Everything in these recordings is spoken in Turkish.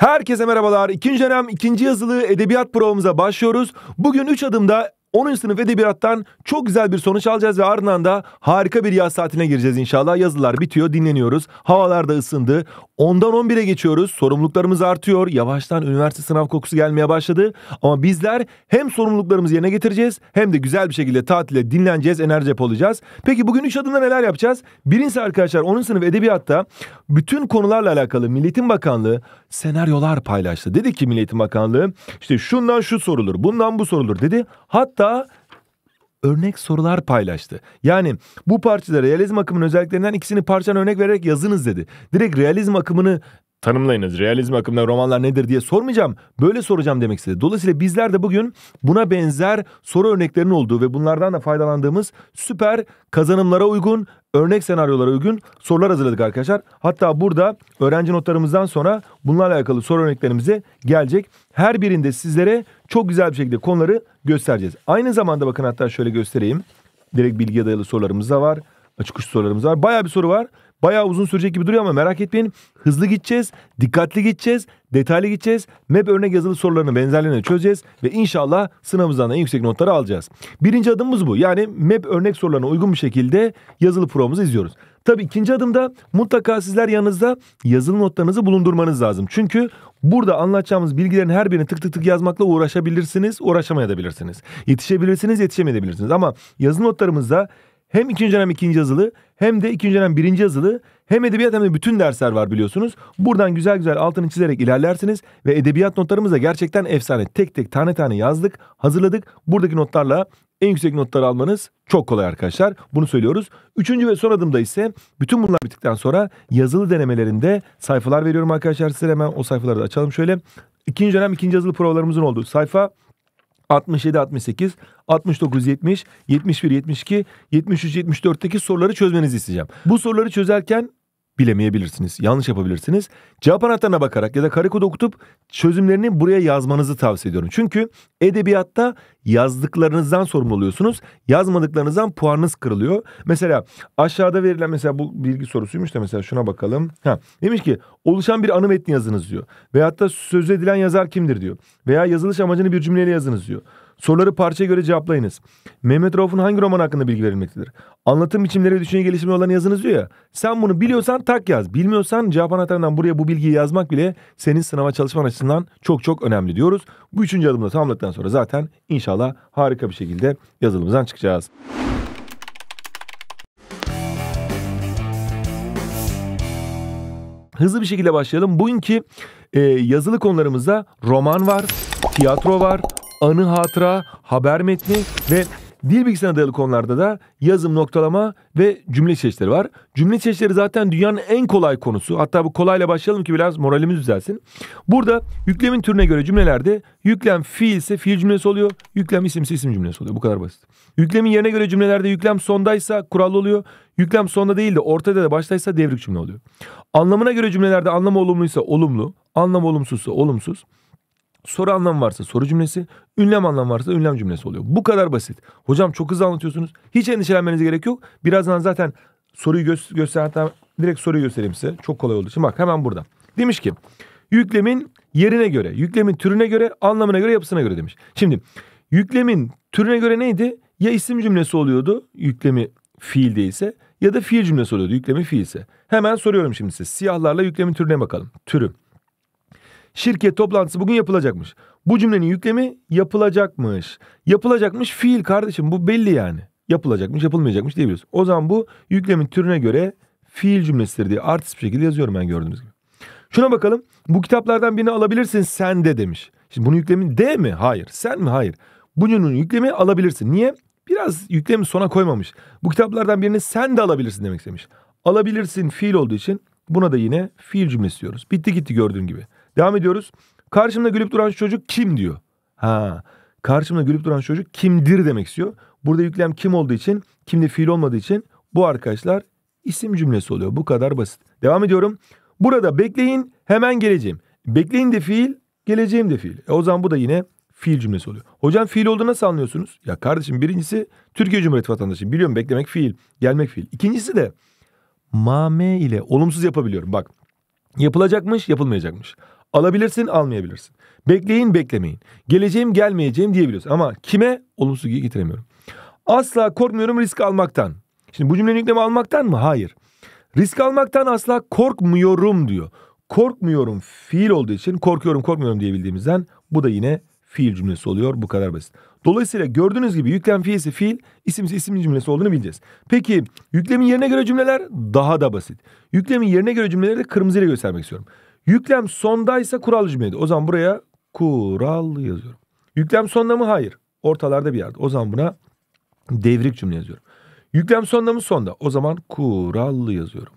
Herkese merhabalar. İkinci dönem ikinci yazılı edebiyat provamıza başlıyoruz. Bugün 3 adımda 10. sınıf edebiyattan çok güzel bir sonuç alacağız ve ardından da harika bir yaz saatine gireceğiz inşallah. Yazılar bitiyor, dinleniyoruz. Havalar da ısındı. 10'dan 11'e geçiyoruz. Sorumluluklarımız artıyor. Yavaştan üniversite sınav kokusu gelmeye başladı. Ama bizler hem sorumluluklarımızı yerine getireceğiz hem de güzel bir şekilde tatile dinleneceğiz, enerji olacağız. Peki bugün 3 adımda neler yapacağız? Birincisi arkadaşlar 10. sınıf edebiyatta bütün konularla alakalı Milliyetin Bakanlığı senaryolar paylaştı. Dedi ki Milliyetin Bakanlığı işte şundan şu sorulur, bundan bu sorulur dedi. Hatta hatta örnek sorular paylaştı. Yani bu parçada realizm akımının özelliklerinden ikisini parçan örnek vererek yazınız dedi. Direkt realizm akımını tanımlayınız. Realizm akımına romanlar nedir diye sormayacağım. Böyle soracağım demek istedi. Dolayısıyla bizler de bugün buna benzer soru örneklerinin olduğu ve bunlardan da faydalandığımız süper kazanımlara uygun, örnek senaryolara uygun sorular hazırladık arkadaşlar. Hatta burada öğrenci notlarımızdan sonra bunlarla alakalı soru örneklerimize gelecek. Her birinde sizlere çok güzel bir şekilde konuları göstereceğiz. Aynı zamanda bakın hatta şöyle göstereyim. Direkt bilgiye dayalı sorularımız da var. Açık uç sorularımız var. Bayağı bir soru var bayağı uzun sürecek gibi duruyor ama merak etmeyin. Hızlı gideceğiz, dikkatli gideceğiz, detaylı gideceğiz. MEP örnek yazılı sorularını benzerlerini çözeceğiz ve inşallah sınavımızdan en yüksek notları alacağız. Birinci adımımız bu. Yani MEP örnek sorularına uygun bir şekilde yazılı provamızı izliyoruz. Tabii ikinci adımda mutlaka sizler yanınızda yazılı notlarınızı bulundurmanız lazım. Çünkü burada anlatacağımız bilgilerin her birini tık tık tık yazmakla uğraşabilirsiniz, uğraşamayabilirsiniz. Yetişebilirsiniz, yetişemeyebilirsiniz. Ama yazılı notlarımızda hem ikinci dönem ikinci yazılı hem de ikinci dönem birinci yazılı hem edebiyat hem de bütün dersler var biliyorsunuz. Buradan güzel güzel altını çizerek ilerlersiniz ve edebiyat notlarımız da gerçekten efsane. Tek tek tane tane yazdık, hazırladık. Buradaki notlarla en yüksek notları almanız çok kolay arkadaşlar. Bunu söylüyoruz. Üçüncü ve son adımda ise bütün bunlar bittikten sonra yazılı denemelerinde sayfalar veriyorum arkadaşlar size hemen o sayfaları da açalım şöyle. İkinci dönem ikinci yazılı provalarımızın olduğu sayfa 67, 68, 69, 70, 71, 72, 73, 74'teki soruları çözmenizi isteyeceğim. Bu soruları çözerken bilemeyebilirsiniz. Yanlış yapabilirsiniz. Cevap anahtarına bakarak ya da karikodu okutup çözümlerini buraya yazmanızı tavsiye ediyorum. Çünkü edebiyatta yazdıklarınızdan sorumlu oluyorsunuz. Yazmadıklarınızdan puanınız kırılıyor. Mesela aşağıda verilen mesela bu bilgi sorusuymuş da mesela şuna bakalım. Ha, demiş ki oluşan bir anı metni yazınız diyor. Veyahut da söz edilen yazar kimdir diyor. Veya yazılış amacını bir cümleyle yazınız diyor. Soruları parçaya göre cevaplayınız. Mehmet Rauf'un hangi roman hakkında bilgi verilmektedir? Anlatım biçimleri ve düşünce gelişimi olan yazınız diyor ya. Sen bunu biliyorsan tak yaz. Bilmiyorsan cevap anahtarından buraya bu bilgiyi yazmak bile senin sınava çalışman açısından çok çok önemli diyoruz. Bu üçüncü adımda tamamladıktan sonra zaten inşallah harika bir şekilde yazılımızdan çıkacağız. Hızlı bir şekilde başlayalım. Bugünkü e, yazılı konularımızda roman var tiyatro var, anı hatıra, haber metni ve dil bilgisayarına dayalı konularda da yazım, noktalama ve cümle çeşitleri var. Cümle çeşitleri zaten dünyanın en kolay konusu. Hatta bu kolayla başlayalım ki biraz moralimiz düzelsin. Burada yüklemin türüne göre cümlelerde yüklem fiil ise fiil cümlesi oluyor. Yüklem isimse isim cümlesi oluyor. Bu kadar basit. Yüklemin yerine göre cümlelerde yüklem sondaysa kurallı oluyor. Yüklem sonda değil de ortada da baştaysa devrik cümle oluyor. Anlamına göre cümlelerde anlam olumluysa olumlu, anlam olumsuzsa olumsuz. Soru anlam varsa soru cümlesi, ünlem anlam varsa ünlem cümlesi oluyor. Bu kadar basit. Hocam çok hızlı anlatıyorsunuz. Hiç endişelenmenize gerek yok. Birazdan zaten soruyu gö- göster direkt soruyu göstereyim size. Çok kolay oldu. Şimdi bak hemen burada. Demiş ki yüklemin yerine göre, yüklemin türüne göre, anlamına göre, yapısına göre demiş. Şimdi yüklemin türüne göre neydi? Ya isim cümlesi oluyordu yüklemi fiil değilse ya da fiil cümlesi oluyordu yüklemi fiilse. Hemen soruyorum şimdi size. Siyahlarla yüklemin türüne bakalım. Türü. Şirket toplantısı bugün yapılacakmış. Bu cümlenin yüklemi yapılacakmış. Yapılacakmış fiil kardeşim bu belli yani. Yapılacakmış yapılmayacakmış diyebiliyoruz. O zaman bu yüklemin türüne göre fiil cümlesidir diye artist bir şekilde yazıyorum ben gördüğünüz gibi. Şuna bakalım. Bu kitaplardan birini alabilirsin sen de demiş. Şimdi bunun yüklemi de mi? Hayır. Sen mi? Hayır. Bunun yüklemi alabilirsin. Niye? Biraz yüklemi sona koymamış. Bu kitaplardan birini sen de alabilirsin demek istemiş. Alabilirsin fiil olduğu için buna da yine fiil cümlesi diyoruz. Bitti gitti gördüğün gibi. Devam ediyoruz. Karşımda gülüp duran çocuk kim diyor. Ha karşımda gülüp duran çocuk kimdir demek istiyor. Burada yüklem kim olduğu için kimde fiil olmadığı için bu arkadaşlar isim cümlesi oluyor. Bu kadar basit. Devam ediyorum. Burada bekleyin hemen geleceğim. Bekleyin de fiil geleceğim de fiil. E o zaman bu da yine fiil cümlesi oluyor. Hocam fiil olduğunu nasıl anlıyorsunuz? Ya kardeşim birincisi Türkiye Cumhuriyeti vatandaşı. Biliyorum beklemek fiil, gelmek fiil. İkincisi de mame ile olumsuz yapabiliyorum. Bak yapılacakmış yapılmayacakmış. Alabilirsin, almayabilirsin. Bekleyin, beklemeyin. Geleceğim, gelmeyeceğim diyebiliyorsun. Ama kime? Olumsuzluğu getiremiyorum. Asla korkmuyorum risk almaktan. Şimdi bu cümlenin yüklemi almaktan mı? Hayır. Risk almaktan asla korkmuyorum diyor. Korkmuyorum fiil olduğu için korkuyorum korkmuyorum diyebildiğimizden bu da yine fiil cümlesi oluyor. Bu kadar basit. Dolayısıyla gördüğünüz gibi yüklem fiilisi fiil, isim ise isim cümlesi olduğunu bileceğiz. Peki yüklemin yerine göre cümleler daha da basit. Yüklemin yerine göre cümleleri de kırmızıyla göstermek istiyorum. Yüklem sondaysa kural cümleydi. O zaman buraya kural yazıyorum. Yüklem sonda mı? Hayır. Ortalarda bir yerde. O zaman buna devrik cümle yazıyorum. Yüklem sonda mı? Sonda. O zaman kurallı yazıyorum.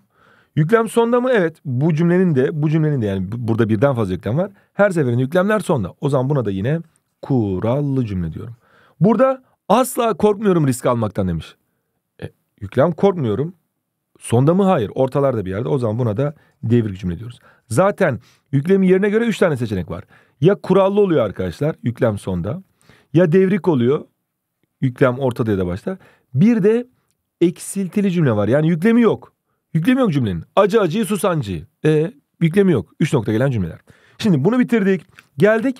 Yüklem sonda mı? Evet. Bu cümlenin de bu cümlenin de yani burada birden fazla yüklem var. Her seferinde yüklemler sonda. O zaman buna da yine kurallı cümle diyorum. Burada asla korkmuyorum risk almaktan demiş. E, yüklem korkmuyorum. Sonda mı? Hayır. Ortalarda bir yerde. O zaman buna da devrik cümle diyoruz. Zaten yüklemin yerine göre 3 tane seçenek var. Ya kurallı oluyor arkadaşlar yüklem sonda. Ya devrik oluyor. Yüklem ortada ya da başta. Bir de eksiltili cümle var. Yani yüklemi yok. Yüklemi yok cümlenin. Acı acıyı sus E, yüklemi yok. Üç nokta gelen cümleler. Şimdi bunu bitirdik. Geldik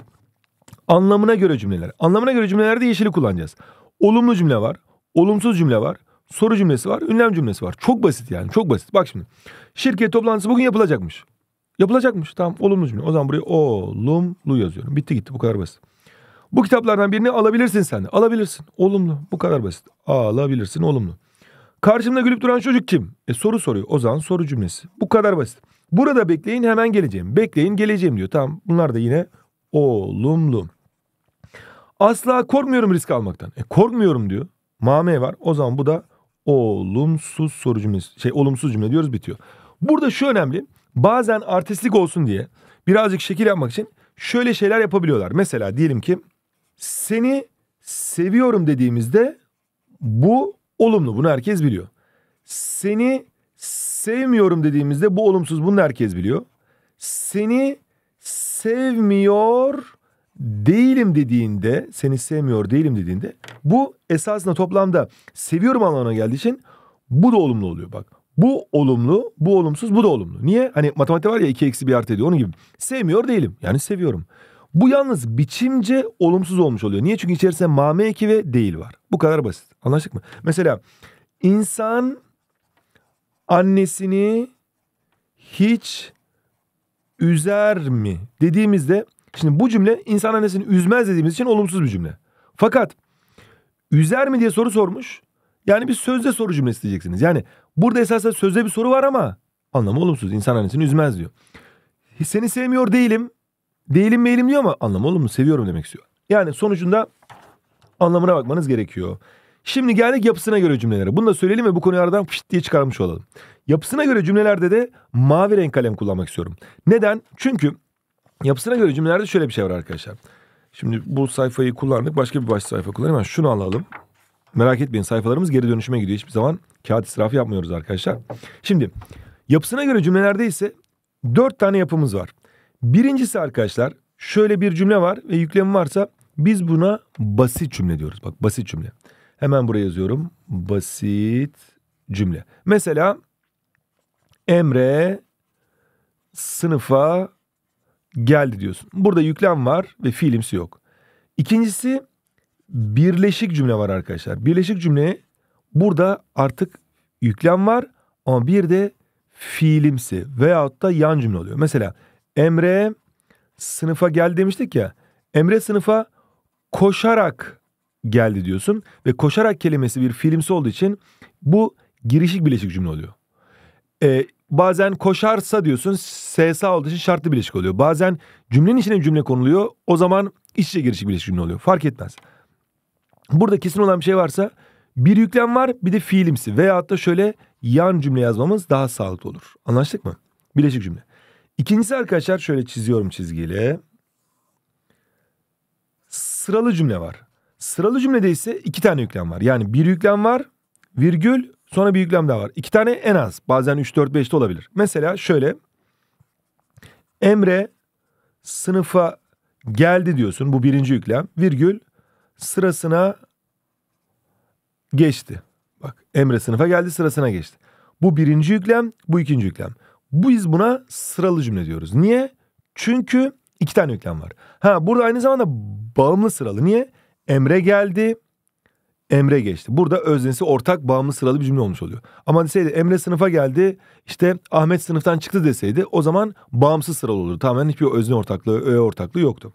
anlamına göre cümleler. Anlamına göre cümlelerde yeşili kullanacağız. Olumlu cümle var. Olumsuz cümle var. Soru cümlesi var. Ünlem cümlesi var. Çok basit yani. Çok basit. Bak şimdi. Şirket toplantısı bugün yapılacakmış. Yapılacakmış. Tamam olumlu cümle. O zaman buraya olumlu yazıyorum. Bitti gitti bu kadar basit. Bu kitaplardan birini alabilirsin sen de. Alabilirsin. Olumlu. Bu kadar basit. Alabilirsin olumlu. Karşımda gülüp duran çocuk kim? E soru soruyor. O zaman soru cümlesi. Bu kadar basit. Burada bekleyin hemen geleceğim. Bekleyin geleceğim diyor. Tamam bunlar da yine olumlu. Asla korkmuyorum risk almaktan. E korkmuyorum diyor. Mame var. O zaman bu da olumsuz soru cümlesi. Şey olumsuz cümle diyoruz bitiyor. Burada şu önemli bazen artistlik olsun diye birazcık şekil yapmak için şöyle şeyler yapabiliyorlar. Mesela diyelim ki seni seviyorum dediğimizde bu olumlu bunu herkes biliyor. Seni sevmiyorum dediğimizde bu olumsuz bunu herkes biliyor. Seni sevmiyor değilim dediğinde, seni sevmiyor değilim dediğinde bu esasında toplamda seviyorum anlamına geldiği için bu da olumlu oluyor bak. Bu olumlu, bu olumsuz, bu da olumlu. Niye? Hani matematik var ya 2 eksi 1 artı ediyor onun gibi. Sevmiyor değilim. Yani seviyorum. Bu yalnız biçimce olumsuz olmuş oluyor. Niye? Çünkü içerisinde mame eki ve değil var. Bu kadar basit. Anlaştık mı? Mesela insan annesini hiç üzer mi dediğimizde şimdi bu cümle insan annesini üzmez dediğimiz için olumsuz bir cümle. Fakat üzer mi diye soru sormuş. Yani bir sözde soru cümlesi diyeceksiniz. Yani burada esasen sözde bir soru var ama anlamı olumsuz. İnsan annesini üzmez diyor. Seni sevmiyor değilim. Değilim meylim diyor ama anlamı olumlu. Seviyorum demek istiyor. Yani sonucunda anlamına bakmanız gerekiyor. Şimdi geldik yapısına göre cümlelere. Bunu da söyleyelim ve bu konuyu aradan pişt diye çıkarmış olalım. Yapısına göre cümlelerde de mavi renk kalem kullanmak istiyorum. Neden? Çünkü yapısına göre cümlelerde şöyle bir şey var arkadaşlar. Şimdi bu sayfayı kullandık. Başka bir baş sayfa kullanayım. Yani şunu alalım. Merak etmeyin sayfalarımız geri dönüşüme gidiyor. Hiçbir zaman kağıt israfı yapmıyoruz arkadaşlar. Şimdi yapısına göre cümlelerde ise dört tane yapımız var. Birincisi arkadaşlar şöyle bir cümle var ve yüklemi varsa biz buna basit cümle diyoruz. Bak basit cümle. Hemen buraya yazıyorum. Basit cümle. Mesela Emre sınıfa geldi diyorsun. Burada yüklem var ve fiilimsi yok. İkincisi birleşik cümle var arkadaşlar. Birleşik cümleye burada artık yüklem var ama bir de fiilimsi veyahut da yan cümle oluyor. Mesela Emre sınıfa geldi demiştik ya. Emre sınıfa koşarak geldi diyorsun ve koşarak kelimesi bir fiilimsi olduğu için bu girişik birleşik cümle oluyor. Ee, bazen koşarsa diyorsun SSA olduğu için şartlı birleşik oluyor. Bazen cümlenin içine cümle konuluyor. O zaman iç içe girişik birleşik cümle oluyor. Fark etmez. Burada kesin olan bir şey varsa bir yüklem var bir de fiilimsi veya da şöyle yan cümle yazmamız daha sağlıklı olur. Anlaştık mı? Birleşik cümle. İkincisi arkadaşlar şöyle çiziyorum çizgiyle. Sıralı cümle var. Sıralı cümlede ise iki tane yüklem var. Yani bir yüklem var virgül sonra bir yüklem daha var. İki tane en az bazen 3 4 5 de olabilir. Mesela şöyle Emre sınıfa geldi diyorsun bu birinci yüklem virgül sırasına geçti. Bak Emre sınıfa geldi sırasına geçti. Bu birinci yüklem, bu ikinci yüklem. Bu biz buna sıralı cümle diyoruz. Niye? Çünkü iki tane yüklem var. Ha burada aynı zamanda bağımlı sıralı. Niye? Emre geldi, Emre geçti. Burada öznesi ortak bağımlı sıralı bir cümle olmuş oluyor. Ama deseydi Emre sınıfa geldi işte Ahmet sınıftan çıktı deseydi o zaman bağımsız sıralı olurdu. Tamamen hiçbir özne ortaklığı, öğe ortaklığı yoktu.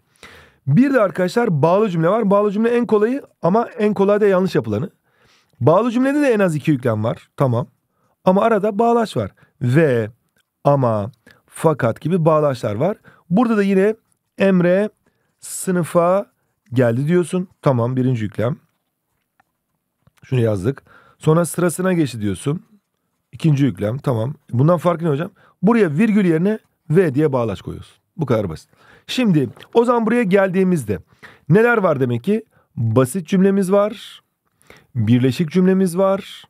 Bir de arkadaşlar bağlı cümle var. Bağlı cümle en kolayı ama en kolay da yanlış yapılanı. Bağlı cümlede de en az iki yüklem var. Tamam. Ama arada bağlaç var. Ve, ama, fakat gibi bağlaçlar var. Burada da yine Emre sınıfa geldi diyorsun. Tamam birinci yüklem. Şunu yazdık. Sonra sırasına geçti diyorsun. İkinci yüklem tamam. Bundan farkı ne hocam? Buraya virgül yerine ve diye bağlaç koyuyorsun. Bu kadar basit. Şimdi o zaman buraya geldiğimizde neler var demek ki? Basit cümlemiz var. Birleşik cümlemiz var.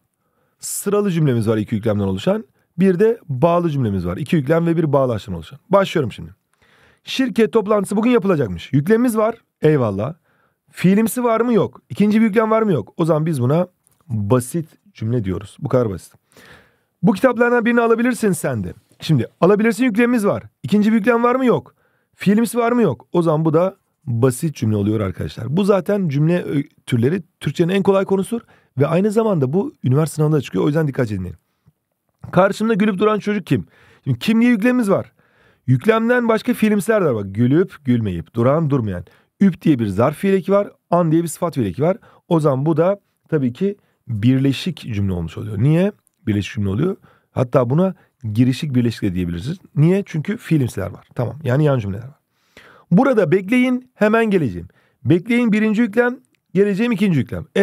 Sıralı cümlemiz var iki yüklemden oluşan. Bir de bağlı cümlemiz var. İki yüklem ve bir bağlaştan oluşan. Başlıyorum şimdi. Şirket toplantısı bugün yapılacakmış. Yüklemimiz var. Eyvallah. Fiilimsi var mı? Yok. İkinci bir yüklem var mı? Yok. O zaman biz buna basit cümle diyoruz. Bu kadar basit. Bu kitaplardan birini alabilirsin sen de. Şimdi alabilirsin yüklemimiz var. İkinci bir yüklem var mı? Yok. Fiilimiz var mı? Yok. O zaman bu da basit cümle oluyor arkadaşlar. Bu zaten cümle e, türleri Türkçenin en kolay konusudur. Ve aynı zamanda bu üniversite sınavında çıkıyor. O yüzden dikkat edin. Karşımda gülüp duran çocuk kim? Şimdi kim diye yüklemimiz var. Yüklemden başka fiilimsler de var. Bak gülüp gülmeyip duran durmayan. Üp diye bir zarf fiileki var. An diye bir sıfat fiileki var. O zaman bu da tabii ki birleşik cümle olmuş oluyor. Niye? Birleşik cümle oluyor. Hatta buna girişik birleşik de diyebilirsiniz. Niye? Çünkü fiilimsiler var. Tamam yani yan cümleler var. Burada bekleyin hemen geleceğim. Bekleyin birinci yüklem geleceğim ikinci yüklem. E,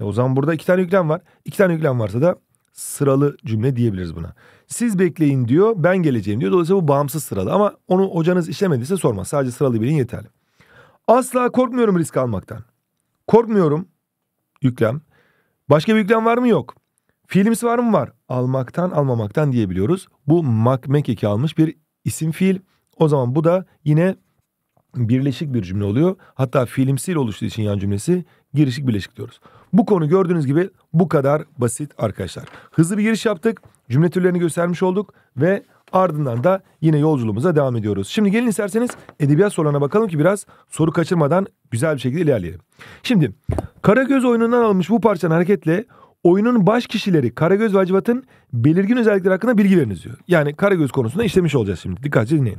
e o zaman burada iki tane yüklem var. İki tane yüklem varsa da sıralı cümle diyebiliriz buna. Siz bekleyin diyor ben geleceğim diyor. Dolayısıyla bu bağımsız sıralı ama onu hocanız işlemediyse sorma. Sadece sıralı bilin yeterli. Asla korkmuyorum risk almaktan. Korkmuyorum yüklem. Başka bir yüklem var mı? Yok. Fiilimiz var mı? Var. Almaktan almamaktan diyebiliyoruz. Bu makmekeki almış bir isim fiil. O zaman bu da yine birleşik bir cümle oluyor. Hatta fiilimsiyle oluştuğu için yan cümlesi girişik birleşik diyoruz. Bu konu gördüğünüz gibi bu kadar basit arkadaşlar. Hızlı bir giriş yaptık. Cümle türlerini göstermiş olduk ve ardından da yine yolculuğumuza devam ediyoruz. Şimdi gelin isterseniz edebiyat sorularına bakalım ki biraz soru kaçırmadan güzel bir şekilde ilerleyelim. Şimdi Karagöz oyunundan alınmış bu parçanın hareketle oyunun baş kişileri Karagöz ve Hacivat'ın belirgin özellikleri hakkında bilgi veriniz diyor. Yani Karagöz konusunda işlemiş olacağız şimdi. Dikkatli dinleyin.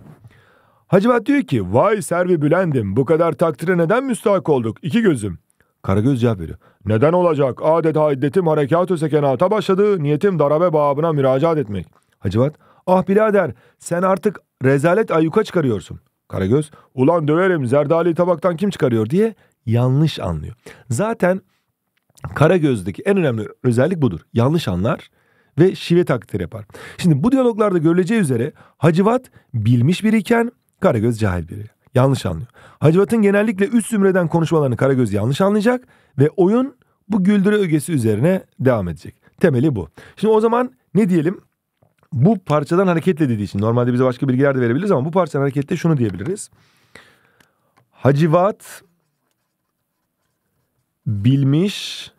Hacivat diyor ki vay Servi bülendim. bu kadar takdire neden müstahak olduk iki gözüm. Karagöz cevap veriyor. Neden olacak adeta iddetim harekat-ı sekenata başladı niyetim darabe babına müracaat etmek. Hacivat ah birader sen artık rezalet ayyuka çıkarıyorsun. Karagöz ulan döverim zerdali tabaktan kim çıkarıyor diye yanlış anlıyor. Zaten Karagöz'deki en önemli özellik budur. Yanlış anlar ve şive takdir yapar. Şimdi bu diyaloglarda görüleceği üzere Hacivat bilmiş biriyken Karagöz cahil biri. Yanlış anlıyor. Hacivat'ın genellikle üst zümreden konuşmalarını Karagöz yanlış anlayacak ve oyun bu güldürü ögesi üzerine devam edecek. Temeli bu. Şimdi o zaman ne diyelim? Bu parçadan hareketle dediği için normalde bize başka bilgiler de verebiliriz ama bu parçadan hareketle şunu diyebiliriz. Hacivat bilmiş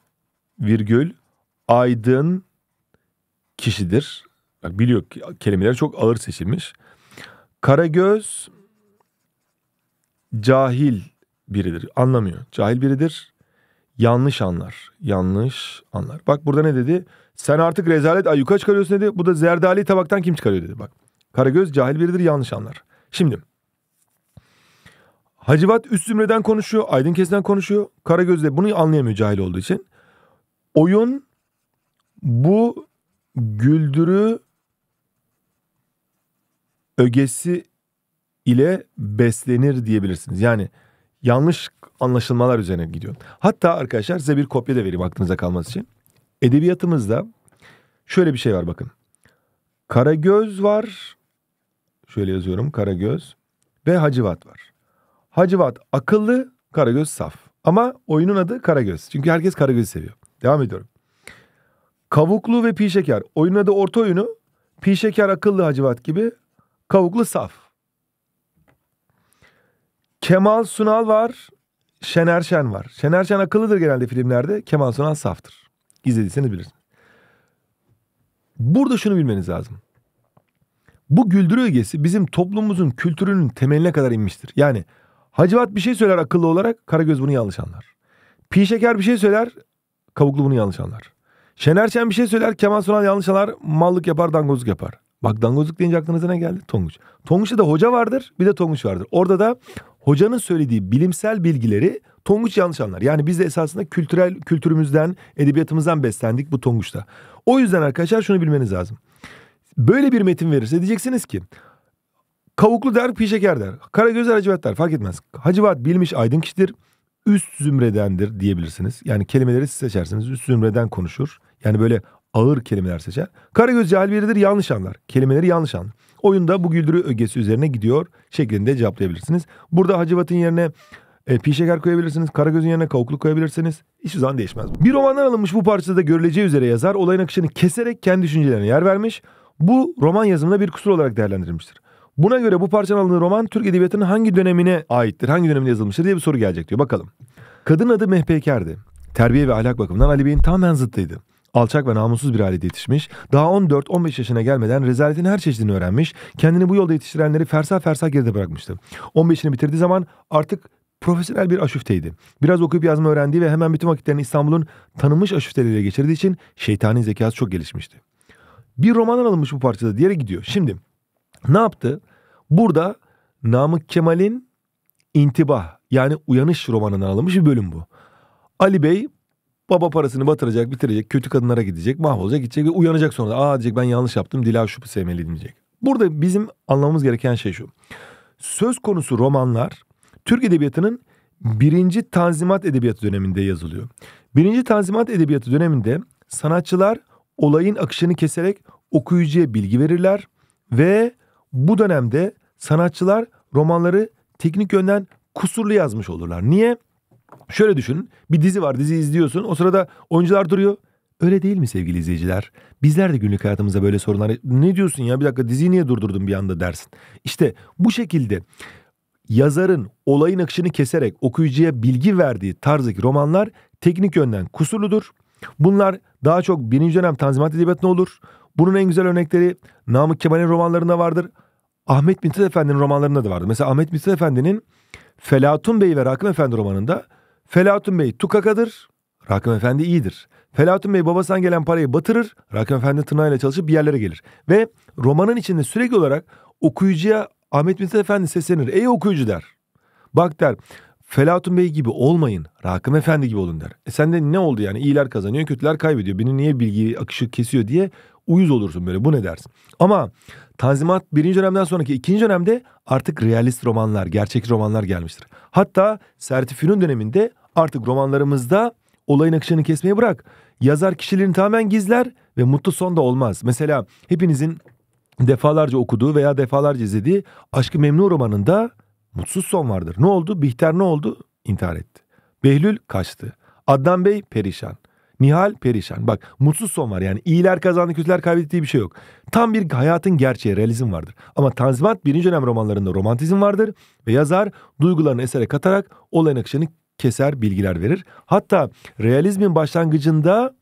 virgül aydın kişidir. Bak biliyor kelimeler çok ağır seçilmiş. Karagöz cahil biridir. Anlamıyor. Cahil biridir. Yanlış anlar. Yanlış anlar. Bak burada ne dedi? Sen artık rezalet ayuka çıkarıyorsun dedi. Bu da zerdali tabaktan kim çıkarıyor dedi bak. Karagöz cahil biridir yanlış anlar. Şimdi Hacivat Üst Zümre'den konuşuyor, Aydın Kes'ten konuşuyor. de bunu anlayamıyor cahil olduğu için. Oyun bu güldürü ögesi ile beslenir diyebilirsiniz. Yani yanlış anlaşılmalar üzerine gidiyor. Hatta arkadaşlar size bir kopya da vereyim aklınıza kalması için. Edebiyatımızda şöyle bir şey var bakın. Karagöz var. Şöyle yazıyorum Karagöz ve Hacivat var. Hacivat akıllı, Karagöz saf. Ama oyunun adı Karagöz. Çünkü herkes Karagöz'ü seviyor. Devam ediyorum. Kavuklu ve pişeker Oyunun adı orta oyunu. Pi akıllı Hacivat gibi. Kavuklu saf. Kemal Sunal var. Şener Şen var. Şener Şen akıllıdır genelde filmlerde. Kemal Sunal saftır. İzlediyseniz bilirsiniz. Burada şunu bilmeniz lazım. Bu güldürü ögesi bizim toplumumuzun kültürünün temeline kadar inmiştir. Yani Hacivat bir şey söyler akıllı olarak Karagöz bunu yanlış anlar. Pi Şeker bir şey söyler Kavuklu bunu yanlış anlar. Şener Şen bir şey söyler Kemal Sunal yanlış anlar mallık yapar dangozluk yapar. Bak dangozluk deyince aklınıza ne geldi? Tonguç. Tonguç'ta da hoca vardır bir de Tonguç vardır. Orada da hocanın söylediği bilimsel bilgileri Tonguç yanlış anlar. Yani biz de esasında kültürel kültürümüzden, edebiyatımızdan beslendik bu Tonguç'ta. O yüzden arkadaşlar şunu bilmeniz lazım. Böyle bir metin verirse diyeceksiniz ki Kavuklu der, pişeker der. Karagöz Hacivat der fark etmez. Hacivat bilmiş aydın kişidir. Üst zümredendir diyebilirsiniz. Yani kelimeleri siz seçersiniz. Üst zümreden konuşur. Yani böyle ağır kelimeler seçer. Karagöz cahil biridir yanlış anlar. Kelimeleri yanlış anlar. Oyunda bu güldürü ögesi üzerine gidiyor şeklinde cevaplayabilirsiniz. Burada Hacivat'ın yerine e, pişeker koyabilirsiniz. Karagöz'ün yerine kavuklu koyabilirsiniz. Hiçbir zaman değişmez. Bir romandan alınmış bu parçada görüleceği üzere yazar olayın akışını keserek kendi düşüncelerine yer vermiş. Bu roman yazımına bir kusur olarak değerlendirilmiştir. Buna göre bu parçanın alındığı roman Türk Edebiyatı'nın hangi dönemine aittir, hangi dönemde yazılmıştır diye bir soru gelecek diyor. Bakalım. Kadın adı Mehpeker'di. Terbiye ve ahlak bakımından Ali Bey'in tamamen zıttıydı. Alçak ve namussuz bir ailede yetişmiş, daha 14-15 yaşına gelmeden rezaletin her çeşidini öğrenmiş, kendini bu yolda yetiştirenleri fersah fersah geride bırakmıştı. 15'ini bitirdiği zaman artık profesyonel bir aşüfteydi. Biraz okuyup yazma öğrendiği ve hemen bütün vakitlerini İstanbul'un tanınmış aşüfteleriyle geçirdiği için şeytani zekası çok gelişmişti. Bir romandan alınmış bu parçada diğeri gidiyor. Şimdi ne yaptı? Burada Namık Kemal'in intibah yani Uyanış romanından alınmış bir bölüm bu. Ali Bey baba parasını batıracak, bitirecek, kötü kadınlara gidecek, mahvolacak, gidecek ve uyanacak sonra da aa diyecek ben yanlış yaptım, Dila Şup'u sevmeliydim diyecek. Burada bizim anlamamız gereken şey şu. Söz konusu romanlar Türk Edebiyatı'nın birinci Tanzimat Edebiyatı döneminde yazılıyor. Birinci Tanzimat Edebiyatı döneminde sanatçılar olayın akışını keserek okuyucuya bilgi verirler ve bu dönemde sanatçılar romanları teknik yönden kusurlu yazmış olurlar. Niye? Şöyle düşünün. Bir dizi var. Dizi izliyorsun. O sırada oyuncular duruyor. Öyle değil mi sevgili izleyiciler? Bizler de günlük hayatımızda böyle sorunlar... Ne diyorsun ya bir dakika diziyi niye durdurdun bir anda dersin. İşte bu şekilde yazarın olayın akışını keserek okuyucuya bilgi verdiği tarzdaki romanlar teknik yönden kusurludur. Bunlar daha çok birinci dönem Tanzimat Edebiyatı'nda olur. Bunun en güzel örnekleri Namık Kemal'in romanlarında vardır. Ahmet Mithat Efendi'nin romanlarında da vardı. Mesela Ahmet Mithat Efendi'nin Felatun Bey ve Rakım Efendi romanında Felatun Bey tukakadır, Rakım Efendi iyidir. Felatun Bey babasından gelen parayı batırır, Rakım Efendi tırnağıyla çalışıp bir yerlere gelir. Ve romanın içinde sürekli olarak okuyucuya Ahmet Mithat Efendi seslenir. Ey okuyucu der. Bak der Felatun Bey gibi olmayın. Rakım Efendi gibi olun der. E de ne oldu yani? İyiler kazanıyor, kötüler kaybediyor. Beni niye bilgi akışı kesiyor diye uyuz olursun böyle. Bu ne dersin? Ama Tanzimat birinci dönemden sonraki ikinci dönemde artık realist romanlar, gerçek romanlar gelmiştir. Hatta Sertifü'nün döneminde artık romanlarımızda olayın akışını kesmeyi bırak. Yazar kişilerini tamamen gizler ve mutlu son da olmaz. Mesela hepinizin defalarca okuduğu veya defalarca izlediği Aşkı Memnu romanında mutsuz son vardır. Ne oldu? Bihter ne oldu? İntihar etti. Behlül kaçtı. Adnan Bey perişan. Nihal perişan. Bak mutsuz son var yani iyiler kazandı kötüler kaybettiği bir şey yok. Tam bir hayatın gerçeği realizm vardır. Ama Tanzimat birinci dönem romanlarında romantizm vardır ve yazar duygularını esere katarak olayın akışını keser bilgiler verir. Hatta realizmin başlangıcında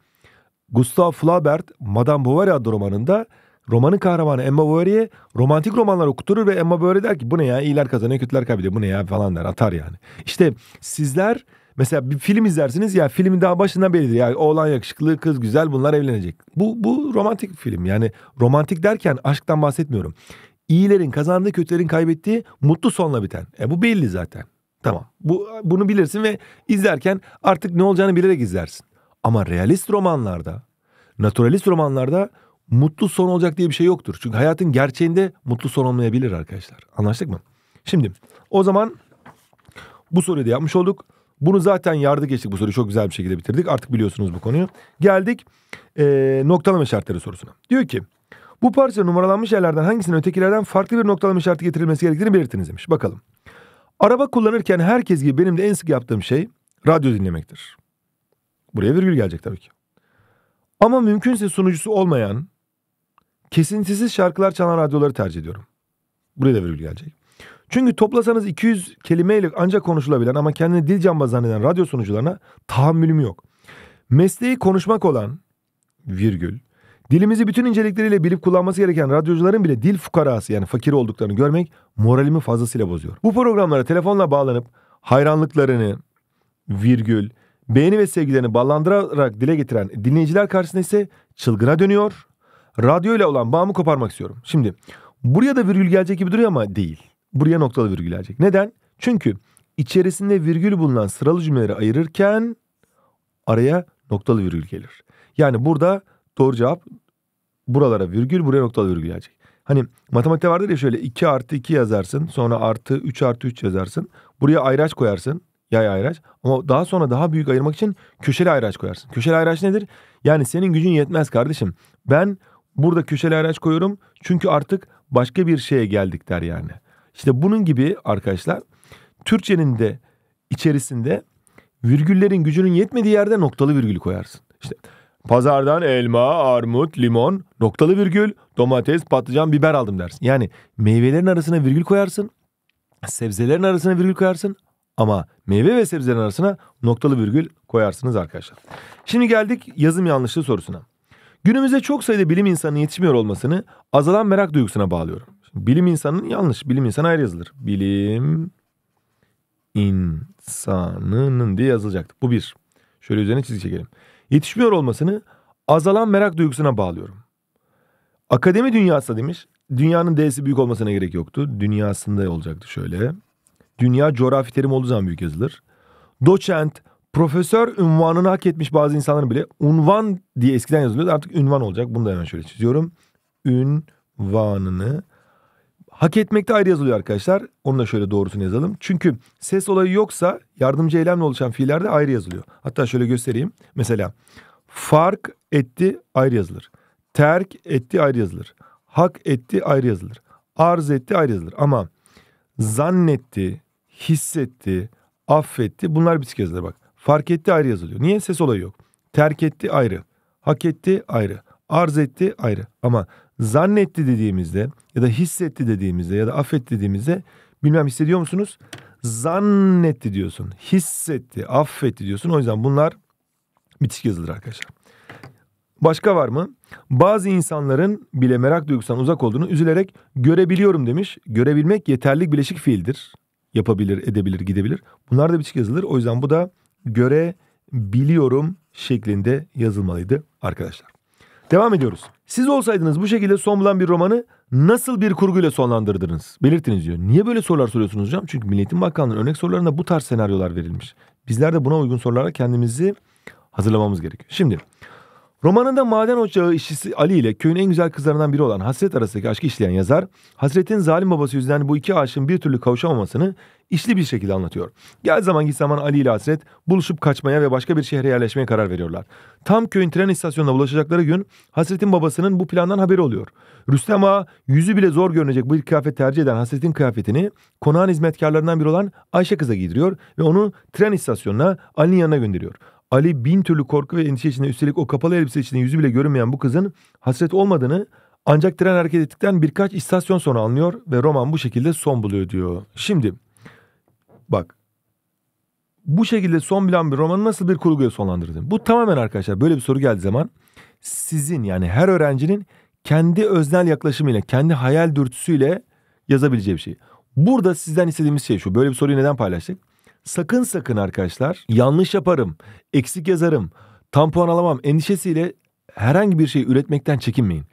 Gustav Flaubert Madame Bovary adlı romanında romanın kahramanı Emma Bovary'e romantik romanlar okuturur ve Emma Bovary der ki bu ne ya iyiler kazanıyor kötüler kaybediyor bu ne ya falan der atar yani. İşte sizler mesela bir film izlersiniz ya filmin daha başından bellidir ya oğlan yakışıklı kız güzel bunlar evlenecek. Bu, bu romantik film yani romantik derken aşktan bahsetmiyorum. İyilerin kazandığı kötülerin kaybettiği mutlu sonla biten. E bu belli zaten. Tamam. Bu bunu bilirsin ve izlerken artık ne olacağını bilerek izlersin. Ama realist romanlarda, naturalist romanlarda mutlu son olacak diye bir şey yoktur. Çünkü hayatın gerçeğinde mutlu son olmayabilir arkadaşlar. Anlaştık mı? Şimdi o zaman bu soruyu da yapmış olduk. Bunu zaten yardı geçtik bu soruyu çok güzel bir şekilde bitirdik. Artık biliyorsunuz bu konuyu. Geldik e, noktalama şartları sorusuna. Diyor ki bu parça numaralanmış yerlerden hangisinin ötekilerden farklı bir noktalama şartı getirilmesi gerektiğini belirtiniz demiş. Bakalım. Araba kullanırken herkes gibi benim de en sık yaptığım şey radyo dinlemektir. Buraya virgül gelecek tabii ki. Ama mümkünse sunucusu olmayan kesintisiz şarkılar çalan radyoları tercih ediyorum. Buraya da virgül gelecek. Çünkü toplasanız 200 kelimeyle ancak konuşulabilen ama kendini dil cambaz zanneden radyo sunucularına tahammülüm yok. Mesleği konuşmak olan virgül dilimizi bütün incelikleriyle bilip kullanması gereken radyocuların bile dil fukarası yani fakir olduklarını görmek moralimi fazlasıyla bozuyor. Bu programlara telefonla bağlanıp hayranlıklarını virgül beğeni ve sevgilerini ballandırarak dile getiren dinleyiciler karşısında ise çılgına dönüyor Radyo ile olan bağımı koparmak istiyorum. Şimdi buraya da virgül gelecek gibi duruyor ama değil. Buraya noktalı virgül gelecek. Neden? Çünkü içerisinde virgül bulunan sıralı cümleleri ayırırken araya noktalı virgül gelir. Yani burada doğru cevap buralara virgül buraya noktalı virgül gelecek. Hani matematikte vardır ya şöyle 2 artı 2 yazarsın sonra artı 3 artı 3 yazarsın. Buraya ayraç koyarsın yay ayraç ama daha sonra daha büyük ayırmak için köşeli ayraç koyarsın. Köşeli ayraç nedir? Yani senin gücün yetmez kardeşim. Ben Burada köşeli araç koyuyorum çünkü artık başka bir şeye geldik der yani. İşte bunun gibi arkadaşlar Türkçenin de içerisinde virgüllerin gücünün yetmediği yerde noktalı virgül koyarsın. İşte pazardan elma, armut, limon, noktalı virgül, domates, patlıcan, biber aldım dersin. Yani meyvelerin arasına virgül koyarsın, sebzelerin arasına virgül koyarsın ama meyve ve sebzelerin arasına noktalı virgül koyarsınız arkadaşlar. Şimdi geldik yazım yanlışlığı sorusuna. Günümüzde çok sayıda bilim insanı yetişmiyor olmasını azalan merak duygusuna bağlıyorum. bilim insanının yanlış. Bilim insanı ayrı yazılır. Bilim insanının diye yazılacaktı. Bu bir. Şöyle üzerine çizgi çekelim. Yetişmiyor olmasını azalan merak duygusuna bağlıyorum. Akademi dünyası demiş. Dünyanın D'si büyük olmasına gerek yoktu. Dünyasında olacaktı şöyle. Dünya coğrafi terim olduğu zaman büyük yazılır. Doçent, profesör unvanını hak etmiş bazı insanların bile unvan diye eskiden yazılıyordu. Artık unvan olacak. Bunu da hemen şöyle çiziyorum. Ünvanını hak etmekte ayrı yazılıyor arkadaşlar. Onu da şöyle doğrusunu yazalım. Çünkü ses olayı yoksa yardımcı eylemle oluşan fiiller de ayrı yazılıyor. Hatta şöyle göstereyim. Mesela fark etti ayrı yazılır. Terk etti ayrı yazılır. Hak etti ayrı yazılır. Arz etti ayrı yazılır. Ama zannetti, hissetti, affetti bunlar bir yazılır bak. Fark etti ayrı yazılıyor. Niye? Ses olayı yok. Terk etti ayrı. Hak etti ayrı. Arz etti ayrı. Ama zannetti dediğimizde ya da hissetti dediğimizde ya da affetti dediğimizde bilmem hissediyor musunuz? Zannetti diyorsun. Hissetti, affetti diyorsun. O yüzden bunlar bitişik yazılır arkadaşlar. Başka var mı? Bazı insanların bile merak duygusundan uzak olduğunu üzülerek görebiliyorum demiş. Görebilmek yeterlik bileşik fiildir. Yapabilir, edebilir, gidebilir. Bunlar da bitişik yazılır. O yüzden bu da Göre biliyorum şeklinde yazılmalıydı arkadaşlar. Devam ediyoruz. Siz olsaydınız bu şekilde son bulan bir romanı nasıl bir kurguyla sonlandırdınız? Belirtiniz diyor. Niye böyle sorular soruyorsunuz hocam? Çünkü Milliyetin Bakanlığı örnek sorularında bu tarz senaryolar verilmiş. Bizler de buna uygun sorulara kendimizi hazırlamamız gerekiyor. Şimdi Romanında maden ocağı işçisi Ali ile köyün en güzel kızlarından biri olan Hasret arasındaki aşkı işleyen yazar, Hasret'in zalim babası yüzünden bu iki aşığın bir türlü kavuşamamasını işli bir şekilde anlatıyor. Gel zaman git zaman Ali ile Hasret buluşup kaçmaya ve başka bir şehre yerleşmeye karar veriyorlar. Tam köyün tren istasyonuna ulaşacakları gün Hasret'in babasının bu plandan haberi oluyor. Rüstem Ağa yüzü bile zor görünecek bir kıyafet tercih eden Hasret'in kıyafetini konağın hizmetkarlarından biri olan Ayşe kıza giydiriyor ve onu tren istasyonuna Ali'nin yanına gönderiyor. Ali bin türlü korku ve endişe içinde üstelik o kapalı elbise içinde yüzü bile görünmeyen bu kızın hasret olmadığını ancak tren hareket ettikten birkaç istasyon sonra anlıyor ve roman bu şekilde son buluyor diyor. Şimdi bak bu şekilde son bulan bir romanı nasıl bir kurguya sonlandırdın? Bu tamamen arkadaşlar böyle bir soru geldiği zaman sizin yani her öğrencinin kendi öznel yaklaşımıyla, kendi hayal dürtüsüyle yazabileceği bir şey. Burada sizden istediğimiz şey şu. Böyle bir soruyu neden paylaştık? sakın sakın arkadaşlar yanlış yaparım, eksik yazarım, tam puan alamam endişesiyle herhangi bir şey üretmekten çekinmeyin.